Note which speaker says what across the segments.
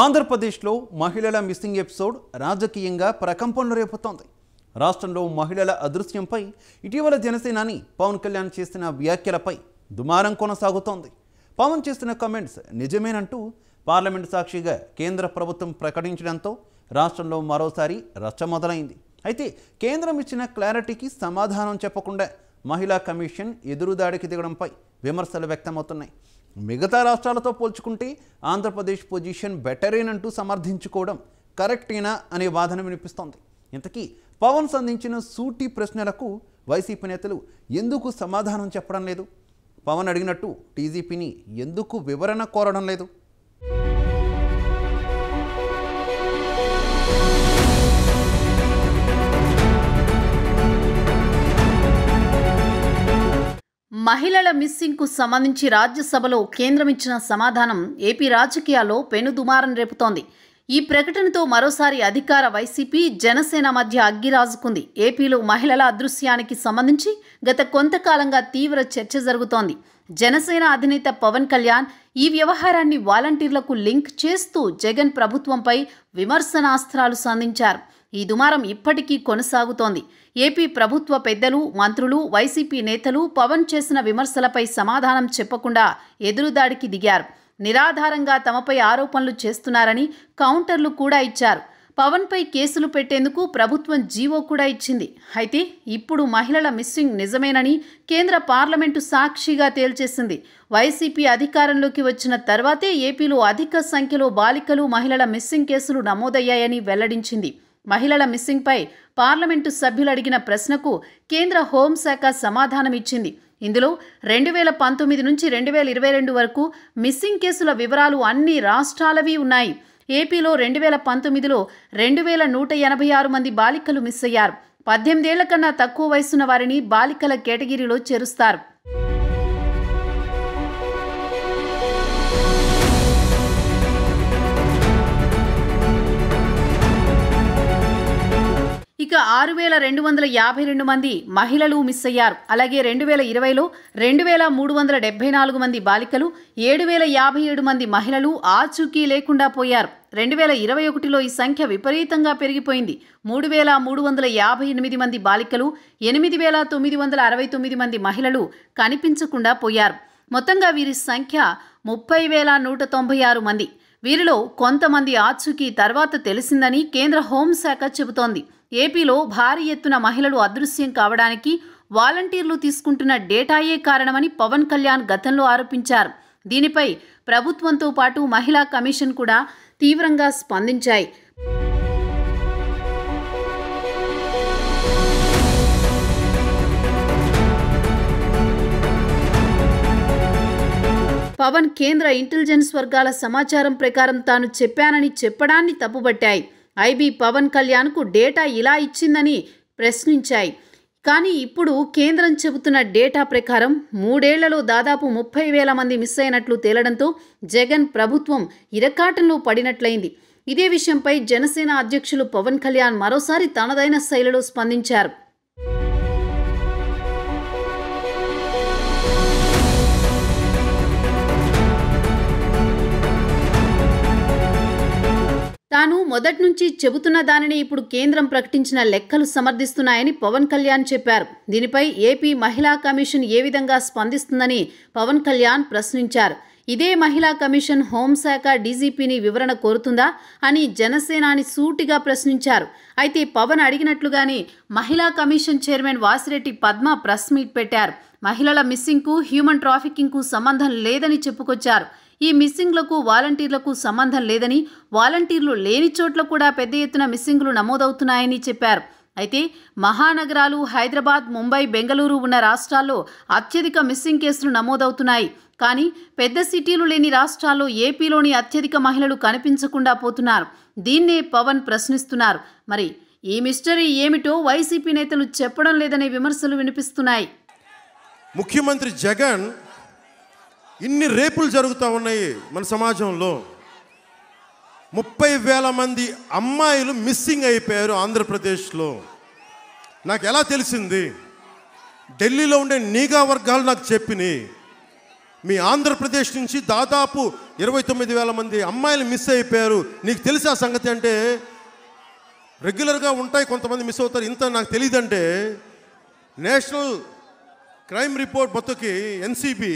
Speaker 1: ఆంధ్రప్రదేశ్లో మహిళల missing episode రాజకీయంగా ప్రకంపనలు రేపుతోంది రాష్ట్రంలో మహిళల అదృశ్యంపై ఇటీవల జనసేనాని పవన్ కళ్యాణ్ చేసిన వ్యాఖ్యలపై దుమారం కొనసాగుతోంది పవన్ చేసిన కమెంట్స్ నిజమేనంటూ పార్లమెంట్ సాక్షిగా కేంద్ర ప్రభుత్వం ప్రకటించడంతో రాష్ట్రంలో మరోసారి రచ్చ మొదలైంది అయితే కేంద్రం ఇచ్చిన క్లారిటీకి సమాధానం చెప్పకుండా మహిళా కమిషన్ ఎదురుదాడికి దిగడంపై విమర్శలు వ్యక్తమవుతున్నాయి మిగతా రాష్ట్రాలతో పోల్చుకుంటే ఆంధ్రప్రదేశ్ పొజిషన్ బెటరేనంటూ సమర్థించుకోవడం కరెక్టేనా అనే వాదన వినిపిస్తోంది ఇంతకీ పవన్ సంధించిన సూటి ప్రశ్నలకు వైసీపీ నేతలు ఎందుకు సమాధానం చెప్పడం లేదు పవన్ అడిగినట్టు టీజీపీని ఎందుకు వివరణ కోరడం లేదు మహిళల మిస్సింగ్కు సంబంధించి రాజ్యసభలో కేంద్రం ఇచ్చిన సమాధానం ఏపీ రాజకీయాల్లో పెనుదుమారం రేపుతోంది ఈ ప్రకటనతో మరోసారి అధికార వైసీపీ జనసేన మధ్య అగ్గిరాజుకుంది ఏపీలో మహిళల అదృశ్యానికి సంబంధించి గత కొంతకాలంగా తీవ్ర చర్చ జరుగుతోంది జనసేన అధినేత పవన్ కళ్యాణ్ ఈ వ్యవహారాన్ని వాలంటీర్లకు లింక్ చేస్తూ జగన్ ప్రభుత్వంపై విమర్శనాస్త్రాలు సంధించారు ఈ దుమారం ఇప్పటికీ కొనసాగుతోంది ఏపీ ప్రభుత్వ పెద్దలు మంత్రులు వైసీపీ నేతలు పవన్ చేసిన విమర్శలపై సమాధానం చెప్పకుండా ఎదురుదాడికి దిగారు నిరాధారంగా తమపై ఆరోపణలు చేస్తున్నారని కౌంటర్లు కూడా ఇచ్చారు పవన్పై కేసులు పెట్టేందుకు ప్రభుత్వం జీవో కూడా ఇచ్చింది అయితే ఇప్పుడు మహిళల మిస్సింగ్ నిజమేనని కేంద్ర పార్లమెంటు సాక్షిగా తేల్చేసింది వైసీపీ అధికారంలోకి వచ్చిన తర్వాతే ఏపీలో అధిక సంఖ్యలో బాలికలు మహిళల మిస్సింగ్ కేసులు నమోదయ్యాయని వెల్లడించింది మహిళల మిస్సింగ్పై పార్లమెంటు సభ్యులు అడిగిన ప్రశ్నకు కేంద్ర హోంశాఖ సమాధానమిచ్చింది ఇందులో రెండు వేల పంతొమ్మిది నుంచి రెండు వేల ఇరవై రెండు వరకు మిస్సింగ్ కేసుల వివరాలు అన్ని రాష్ట్రాలవి ఉన్నాయి ఏపీలో రెండు వేల పంతొమ్మిదిలో రెండు వేల నూట ఎనభై ఆరు మంది బాలికలు మిస్ అయ్యారు పద్దెనిమిదేళ్ల కన్నా తక్కువ వయసున్న వారిని బాలికల కేటగిరీలో చేరుస్తారు ఇక ఆరు వేల రెండు వందల యాభై రెండు మంది మహిళలు మిస్ అయ్యారు అలాగే రెండు వేల ఇరవైలో రెండు వేల మూడు వందల డెబ్బై నాలుగు మంది బాలికలు ఏడు వేల యాభై ఏడు మంది మహిళలు ఆచూకీ లేకుండా పోయారు రెండు వేల ఇరవై ఒకటిలో ఈ సంఖ్య విపరీతంగా పెరిగిపోయింది మూడు వేల మూడు వందల యాభై ఎనిమిది మంది బాలికలు ఎనిమిది వేల తొమ్మిది వందల అరవై తొమ్మిది మంది మహిళలు కనిపించకుండా పోయారు మొత్తంగా వీరి సంఖ్య ముప్పై వేల నూట తొంభై ఆరు మంది వీరిలో కొంతమంది ఆచూకీ తర్వాత తెలిసిందని కేంద్ర హోంశాఖ చెబుతోంది ఏపీలో భారీ ఎత్తున మహిళలు అదృశ్యం కావడానికి వాలంటీర్లు తీసుకుంటున్న డేటాయే కారణమని పవన్ కళ్యాణ్ గతంలో ఆరోపించారు దీనిపై ప్రభుత్వంతో పాటు మహిళా కమిషన్ కూడా తీవ్రంగా స్పందించాయి పవన్ కేంద్ర ఇంటెలిజెన్స్ వర్గాల సమాచారం ప్రకారం తాను చెప్పానని చెప్పడాన్ని తప్పుబట్టాయి ఐబీ పవన్ కళ్యాణ్కు డేటా ఇలా ఇచ్చిందని ప్రశ్నించాయి కానీ ఇప్పుడు కేంద్రం చెబుతున్న డేటా ప్రకారం మూడేళ్లలో దాదాపు ముప్పై వేల మంది మిస్ అయినట్లు తేలడంతో జగన్ ప్రభుత్వం ఇరకాటంలో పడినట్లయింది ఇదే విషయంపై జనసేన అధ్యక్షులు పవన్ కళ్యాణ్ మరోసారి తనదైన శైలిలో స్పందించారు తాను మొదటి నుంచి చెబుతున్న దానిని ఇప్పుడు కేంద్రం ప్రకటించిన లెక్కలు సమర్థిస్తున్నాయని పవన్ కళ్యాణ్ చెప్పారు దీనిపై ఏపీ మహిళా కమిషన్ ఏ విధంగా స్పందిస్తుందని పవన్ కళ్యాణ్ ప్రశ్నించారు ఇదే మహిళా కమిషన్ హోంశాఖ డీజీపీని వివరణ కోరుతుందా అని జనసేనాని సూటిగా ప్రశ్నించారు అయితే పవన్ అడిగినట్లుగానే మహిళా commission chairman Vasireddy Padma press meet పెట్టారు మహిళల మిస్సింగ్కు హ్యూమన్ ట్రాఫికింగ్కు సంబంధం లేదని చెప్పుకొచ్చారు ఈ మిస్సింగ్లకు వాలంటీర్లకు సంబంధం లేదని వాలంటీర్లు లేని చోట్ల కూడా పెద్ద ఎత్తున మిస్సింగ్లు నమోదవుతున్నాయని చెప్పారు అయితే మహానగరాలు హైదరాబాద్ ముంబై బెంగళూరు ఉన్న రాష్ట్రాల్లో అత్యధిక మిస్సింగ్ కేసులు నమోదవుతున్నాయి కానీ పెద్ద సిటీలు లేని రాష్ట్రాల్లో ఏపీలోని అత్యధిక మహిళలు కనిపించకుండా పోతున్నారు దీన్నే పవన్ ప్రశ్నిస్తున్నారు మరి ఈ మిస్టరీ ఏమిటో వైసీపీ నేతలు చెప్పడం లేదనే విమర్శలు వినిపిస్తున్నాయి
Speaker 2: ముఖ్యమంత్రి జగన్ ఇన్ని రేపులు జరుగుతూ ఉన్నాయి మన సమాజంలో ముప్పై వేల మంది అమ్మాయిలు మిస్సింగ్ అయిపోయారు ఆంధ్రప్రదేశ్లో నాకు ఎలా తెలిసింది ఢిల్లీలో ఉండే నీగా వర్గాలు నాకు చెప్పినాయి మీ ఆంధ్రప్రదేశ్ నుంచి దాదాపు ఇరవై తొమ్మిది వేల మంది అమ్మాయిలు మిస్ అయిపోయారు నీకు తెలిసే సంగతి అంటే రెగ్యులర్గా ఉంటాయి కొంతమంది మిస్ అవుతారు ఇంత నాకు తెలియదంటే నేషనల్ క్రైమ్ రిపోర్ట్ మొత్తకి ఎన్సీబీ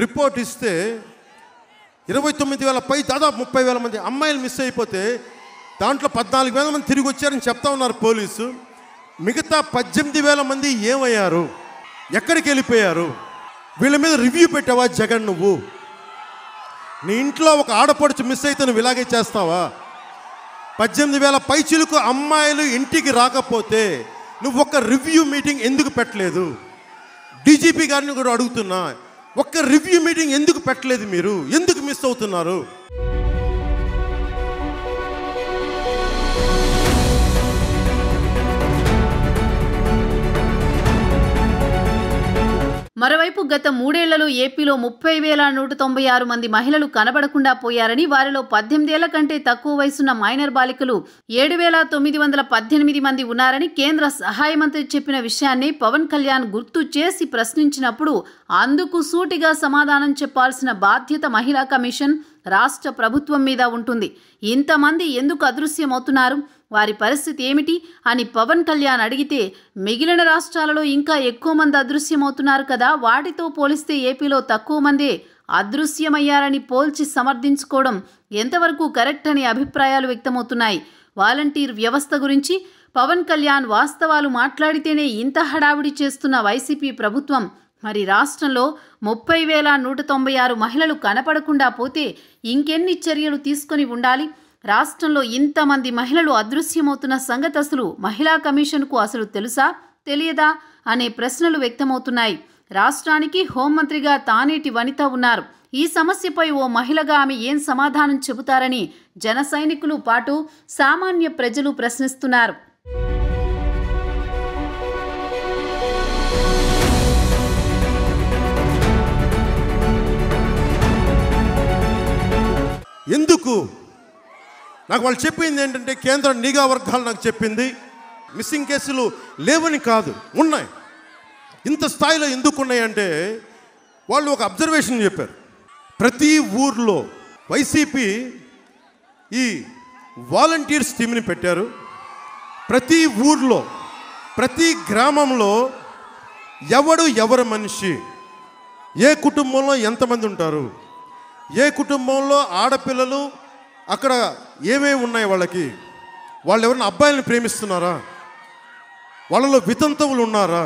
Speaker 2: రిపోర్ట్ ఇస్తే ఇరవై తొమ్మిది వేల పై దాదాపు ముప్పై వేల మంది అమ్మాయిలు మిస్ అయిపోతే దాంట్లో పద్నాలుగు వేల మంది తిరిగి వచ్చారని చెప్తా ఉన్నారు పోలీసు మిగతా పద్దెనిమిది వేల మంది ఏమయ్యారు ఎక్కడికి వెళ్ళిపోయారు వీళ్ళ మీద రివ్యూ పెట్టావా జగన్ నువ్వు నీ ఇంట్లో ఒక ఆడపడుచు మిస్ అయితే నువ్వు ఇలాగే చేస్తావా పద్దెనిమిది వేల పైచిలకు అమ్మాయిలు ఇంటికి రాకపోతే నువ్వు ఒక రివ్యూ మీటింగ్ ఎందుకు పెట్టలేదు డీజీపీ గారిని కూడా అడుగుతున్నా ఒక్క రివ్యూ మీటింగ్ ఎందుకు పెట్టలేదు మీరు ఎందుకు మిస్ అవుతున్నారు
Speaker 1: మరోవైపు గత మూడేళ్లలో ఏపీలో ముప్పై వేల నూట తొంభై ఆరు మంది మహిళలు కనబడకుండా పోయారని వారిలో ఏళ్ల కంటే తక్కువ వయసున్న మైనర్ బాలికలు ఏడు వేల తొమ్మిది వందల పద్దెనిమిది మంది ఉన్నారని కేంద్ర సహాయ మంత్రి చెప్పిన విషయాన్ని పవన్ కళ్యాణ్ గుర్తు చేసి ప్రశ్నించినప్పుడు అందుకు సూటిగా సమాధానం చెప్పాల్సిన బాధ్యత మహిళా కమిషన్ రాష్ట్ర ప్రభుత్వం మీద ఉంటుంది ఇంతమంది ఎందుకు అదృశ్యమవుతున్నారు వారి పరిస్థితి ఏమిటి అని పవన్ కళ్యాణ్ అడిగితే మిగిలిన రాష్ట్రాలలో ఇంకా ఎక్కువ మంది అదృశ్యమవుతున్నారు కదా వాటితో పోలిస్తే ఏపీలో తక్కువ మందే అదృశ్యమయ్యారని పోల్చి సమర్థించుకోవడం ఎంతవరకు కరెక్ట్ అనే అభిప్రాయాలు వ్యక్తమవుతున్నాయి వాలంటీర్ వ్యవస్థ గురించి పవన్ కళ్యాణ్ వాస్తవాలు మాట్లాడితేనే ఇంత హడావిడి చేస్తున్న వైసీపీ ప్రభుత్వం మరి రాష్ట్రంలో ముప్పై వేల నూట తొంభై ఆరు మహిళలు కనపడకుండా పోతే ఇంకెన్ని చర్యలు తీసుకొని ఉండాలి రాష్ట్రంలో ఇంతమంది మహిళలు అదృశ్యమవుతున్న సంగతి అసలు మహిళా కమిషన్కు అసలు తెలుసా తెలియదా అనే ప్రశ్నలు వ్యక్తమవుతున్నాయి రాష్ట్రానికి హోంమంత్రిగా తానేటి వనిత ఉన్నారు ఈ సమస్యపై ఓ మహిళగా ఆమె ఏం సమాధానం చెబుతారని జన సైనికులు పాటు సామాన్య ప్రజలు ప్రశ్నిస్తున్నారు
Speaker 2: ఎందుకు నాకు వాళ్ళు చెప్పింది ఏంటంటే కేంద్ర నిఘా వర్గాలు నాకు చెప్పింది మిస్సింగ్ కేసులు లేవని కాదు ఉన్నాయి ఇంత స్థాయిలో ఎందుకు ఉన్నాయంటే వాళ్ళు ఒక అబ్జర్వేషన్ చెప్పారు ప్రతి ఊర్లో వైసీపీ ఈ వాలంటీర్స్ టీమ్ని పెట్టారు ప్రతి ఊర్లో ప్రతి గ్రామంలో ఎవడు ఎవరి మనిషి ఏ కుటుంబంలో ఎంతమంది ఉంటారు ఏ కుటుంబంలో ఆడపిల్లలు అక్కడ ఏమేమి ఉన్నాయి వాళ్ళకి వాళ్ళు ఎవరైనా అబ్బాయిలను ప్రేమిస్తున్నారా వాళ్ళలో వితంతవులు ఉన్నారా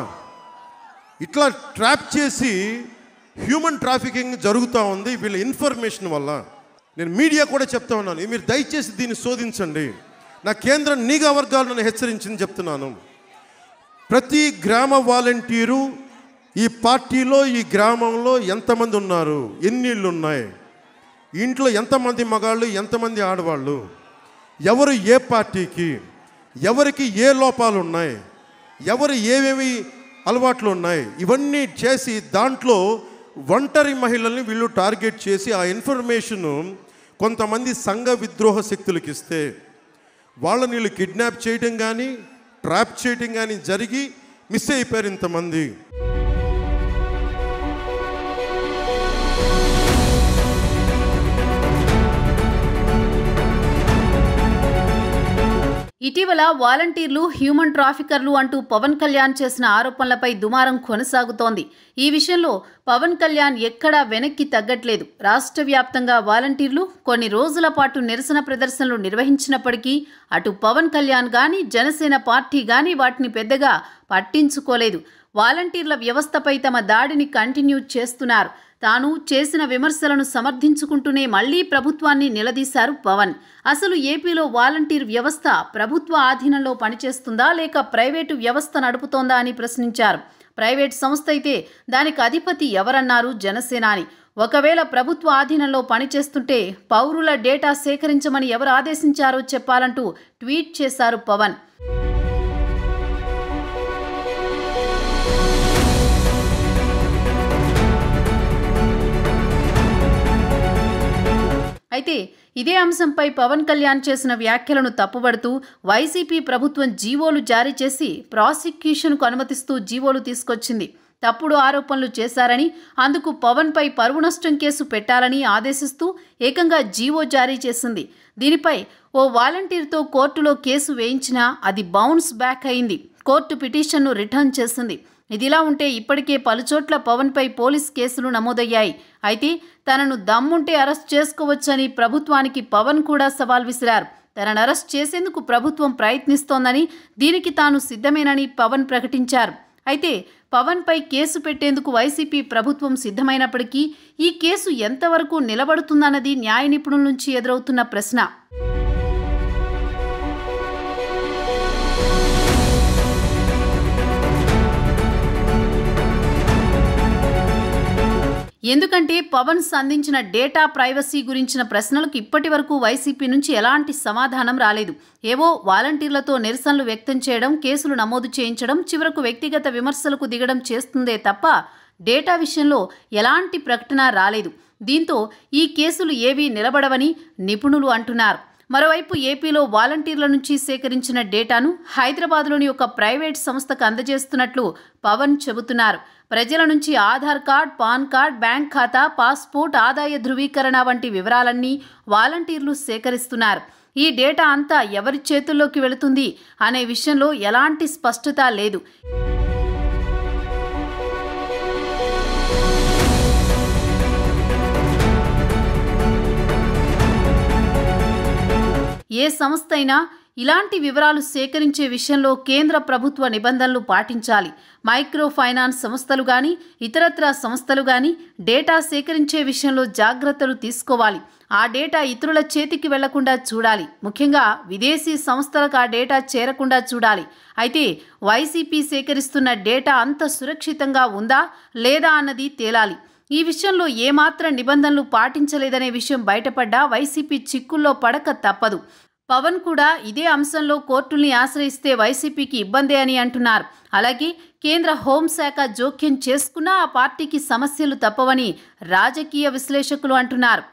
Speaker 2: ఇట్లా ట్రాప్ చేసి హ్యూమన్ ట్రాఫికింగ్ జరుగుతూ ఉంది వీళ్ళ ఇన్ఫర్మేషన్ వల్ల నేను మీడియా కూడా చెప్తా ఉన్నాను మీరు దయచేసి దీన్ని శోధించండి నా కేంద్రం నిఘా వర్గాలను హెచ్చరించింది చెప్తున్నాను ప్రతి గ్రామ వాలంటీరు ఈ పార్టీలో ఈ గ్రామంలో ఎంతమంది ఉన్నారు ఎన్ని ఇళ్ళు ఉన్నాయి ఇంట్లో ఎంతమంది మగాళ్ళు ఎంతమంది ఆడవాళ్ళు ఎవరు ఏ పార్టీకి ఎవరికి ఏ లోపాలు ఉన్నాయి ఎవరు ఏమేమి అలవాట్లు ఉన్నాయి ఇవన్నీ చేసి దాంట్లో ఒంటరి మహిళల్ని వీళ్ళు టార్గెట్ చేసి ఆ ఇన్ఫర్మేషను కొంతమంది సంఘ విద్రోహ శక్తులకు ఇస్తే వాళ్ళని వీళ్ళు కిడ్నాప్ చేయడం కానీ ట్రాప్ చేయడం కానీ జరిగి మిస్ అయిపోయారు ఇంతమంది
Speaker 1: ఇటీవల వాలంటీర్లు హ్యూమన్ ట్రాఫికర్లు అంటూ పవన్ కళ్యాణ్ చేసిన ఆరోపణలపై దుమారం కొనసాగుతోంది ఈ విషయంలో పవన్ కళ్యాణ్ ఎక్కడా వెనక్కి తగ్గట్లేదు రాష్ట్ర వ్యాప్తంగా వాలంటీర్లు కొన్ని రోజుల పాటు నిరసన ప్రదర్శనలు నిర్వహించినప్పటికీ అటు పవన్ కళ్యాణ్ కానీ జనసేన పార్టీ కానీ వాటిని పెద్దగా పట్టించుకోలేదు వాలంటీర్ల వ్యవస్థపై తమ దాడిని కంటిన్యూ చేస్తున్నారు తాను చేసిన విమర్శలను సమర్థించుకుంటూనే మళ్లీ ప్రభుత్వాన్ని నిలదీశారు పవన్ అసలు ఏపీలో వాలంటీర్ వ్యవస్థ ప్రభుత్వ ఆధీనంలో పనిచేస్తుందా లేక ప్రైవేటు వ్యవస్థ నడుపుతోందా అని ప్రశ్నించారు ప్రైవేట్ సంస్థ అయితే దానికి అధిపతి ఎవరన్నారు జనసేనాని ఒకవేళ ప్రభుత్వ ఆధీనంలో పనిచేస్తుంటే పౌరుల డేటా సేకరించమని ఎవరు ఆదేశించారో చెప్పాలంటూ ట్వీట్ చేశారు పవన్ అయితే ఇదే అంశంపై పవన్ కళ్యాణ్ చేసిన వ్యాఖ్యలను తప్పుబడుతూ వైసీపీ ప్రభుత్వం జీవోలు జారీ చేసి ప్రాసిక్యూషన్కు అనుమతిస్తూ జీవోలు తీసుకొచ్చింది తప్పుడు ఆరోపణలు చేశారని అందుకు పవన్పై పరువు నష్టం కేసు పెట్టాలని ఆదేశిస్తూ ఏకంగా జీవో జారీ చేసింది దీనిపై ఓ వాలంటీర్తో కోర్టులో కేసు వేయించినా అది బౌన్స్ బ్యాక్ అయింది కోర్టు పిటిషన్ను రిటర్న్ చేసింది ఇదిలా ఉంటే ఇప్పటికే పలుచోట్ల పవన్పై పోలీస్ కేసులు నమోదయ్యాయి అయితే తనను దమ్ముంటే అరెస్ట్ చేసుకోవచ్చని ప్రభుత్వానికి పవన్ కూడా సవాల్ విసిరారు తనను అరెస్ట్ చేసేందుకు ప్రభుత్వం ప్రయత్నిస్తోందని దీనికి తాను సిద్ధమేనని పవన్ ప్రకటించారు అయితే పవన్పై కేసు పెట్టేందుకు వైసీపీ ప్రభుత్వం సిద్ధమైనప్పటికీ ఈ కేసు ఎంతవరకు నిలబడుతుందన్నది న్యాయ నిపుణుల నుంచి ఎదురవుతున్న ప్రశ్న ఎందుకంటే పవన్ సంధించిన డేటా ప్రైవసీ గురించిన ప్రశ్నలకు ఇప్పటి వరకు వైసీపీ నుంచి ఎలాంటి సమాధానం రాలేదు ఏవో వాలంటీర్లతో నిరసనలు వ్యక్తం చేయడం కేసులు నమోదు చేయించడం చివరకు వ్యక్తిగత విమర్శలకు దిగడం చేస్తుందే తప్ప డేటా విషయంలో ఎలాంటి ప్రకటన రాలేదు దీంతో ఈ కేసులు ఏవీ నిలబడవని నిపుణులు అంటున్నారు మరోవైపు ఏపీలో వాలంటీర్ల నుంచి సేకరించిన డేటాను హైదరాబాద్లోని ఒక ప్రైవేట్ సంస్థకు అందజేస్తున్నట్లు పవన్ చెబుతున్నారు ప్రజల నుంచి Aadhaar card PAN card bank ఖాతా పాస్పోర్ట్ ఆదాయ ధృవీకరణ వంటి వివరాలన్నీ వాలంటీర్లు సేకరిస్తున్నారు ఈ డేటా అంతా ఎవరి చేతుల్లోకి వెళుతుంది అనే విషయంలో ఎలాంటి స్పష్టత లేదు ఏ సంస్థ అయినా ఇలాంటి వివరాలు సేకరించే విషయంలో కేంద్ర ప్రభుత్వ నిబంధనలు పాటించాలి మైక్రో ఫైనాన్స్ సంస్థలు కానీ ఇతరత్ర సంస్థలు కానీ డేటా సేకరించే విషయంలో జాగ్రత్తలు తీసుకోవాలి ఆ డేటా ఇతరుల చేతికి వెళ్లకుండా చూడాలి ముఖ్యంగా విదేశీ సంస్థలకు ఆ డేటా చేరకుండా చూడాలి అయితే వైసీపీ సేకరిస్తున్న డేటా అంత సురక్షితంగా ఉందా లేదా అన్నది తేలాలి ఈ విషయంలో ఏమాత్రం నిబంధనలు పాటించలేదనే విషయం బయటపడ్డా వైసీపీ చిక్కుల్లో పడక తప్పదు పవన్ కూడా ఇదే అంశంలో కోర్టుల్ని ఆశ్రయిస్తే వైసీపీకి ఇబ్బందే అని అంటున్నారు అలాగే కేంద్ర హోంశాఖ జోక్యం చేసుకున్నా ఆ పార్టీకి సమస్యలు తప్పవని రాజకీయ విశ్లేషకులు అంటున్నారు